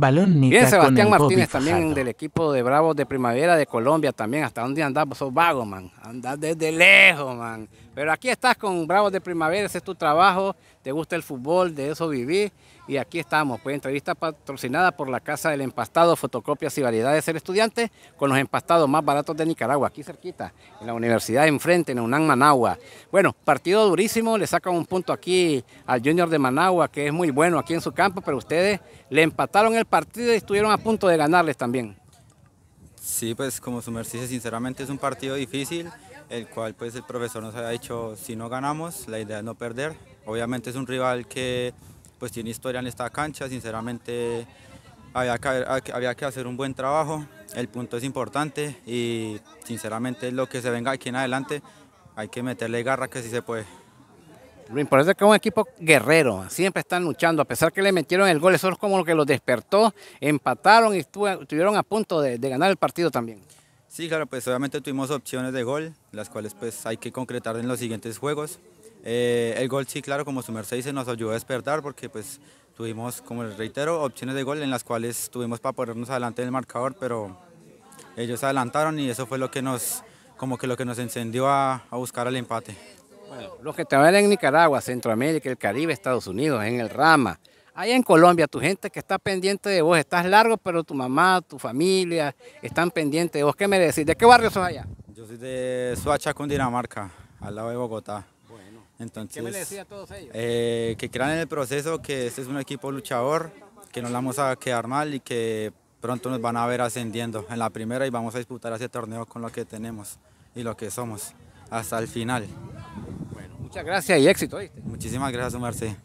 Balón ni Bien, Sebastián Martínez también del equipo de Bravos de Primavera de Colombia también. ¿Hasta dónde andás? Vos sos vago, man. Andás desde lejos, man. Pero aquí estás con Bravos de Primavera, ese es tu trabajo te gusta el fútbol, de eso viví y aquí estamos. Pues entrevista patrocinada por la Casa del Empastado, fotocopias y variedades del estudiante con los empastados más baratos de Nicaragua, aquí cerquita, en la universidad enfrente, en UNAM Managua. Bueno, partido durísimo, le sacan un punto aquí al Junior de Managua, que es muy bueno aquí en su campo, pero ustedes le empataron el partido y estuvieron a punto de ganarles también. Sí, pues como su merced sinceramente es un partido difícil, el cual pues el profesor nos ha dicho, si no ganamos, la idea es no perder, Obviamente es un rival que pues tiene historia en esta cancha, sinceramente había que, hacer un buen trabajo, el punto es importante y sinceramente lo que se venga aquí en adelante hay que meterle garra que si sí se puede. Lo importante que es un equipo guerrero, siempre están luchando, a pesar que le metieron el gol, eso es como lo que los despertó, empataron y estuvieron a punto de, de ganar el partido también. Sí, claro, pues obviamente tuvimos opciones de gol, las cuales pues hay que concretar en los siguientes juegos. Eh, el gol sí, claro, como su Mercedes dice, nos ayudó a despertar porque pues tuvimos, como les reitero, opciones de gol en las cuales tuvimos para ponernos adelante en el marcador, pero ellos adelantaron y eso fue lo que nos, como que lo que nos encendió a, a buscar el empate. Bueno, los que te ven en Nicaragua, Centroamérica, el Caribe, Estados Unidos, en el Rama, Ahí en Colombia, tu gente que está pendiente de vos, estás largo, pero tu mamá, tu familia, están pendientes de vos. ¿Qué me decís? ¿De qué barrio son allá? Yo soy de Suacha, Cundinamarca, al lado de Bogotá. Entonces, eh, que crean en el proceso, que este es un equipo luchador, que no la vamos a quedar mal y que pronto nos van a ver ascendiendo en la primera y vamos a disputar ese torneo con lo que tenemos y lo que somos hasta el final. Bueno, muchas gracias y éxito. Muchísimas gracias, Marcelo.